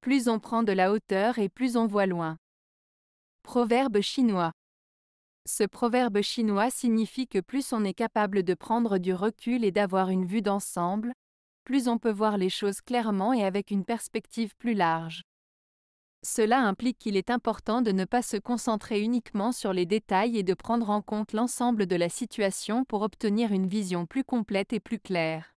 Plus on prend de la hauteur et plus on voit loin. Proverbe chinois. Ce proverbe chinois signifie que plus on est capable de prendre du recul et d'avoir une vue d'ensemble, plus on peut voir les choses clairement et avec une perspective plus large. Cela implique qu'il est important de ne pas se concentrer uniquement sur les détails et de prendre en compte l'ensemble de la situation pour obtenir une vision plus complète et plus claire.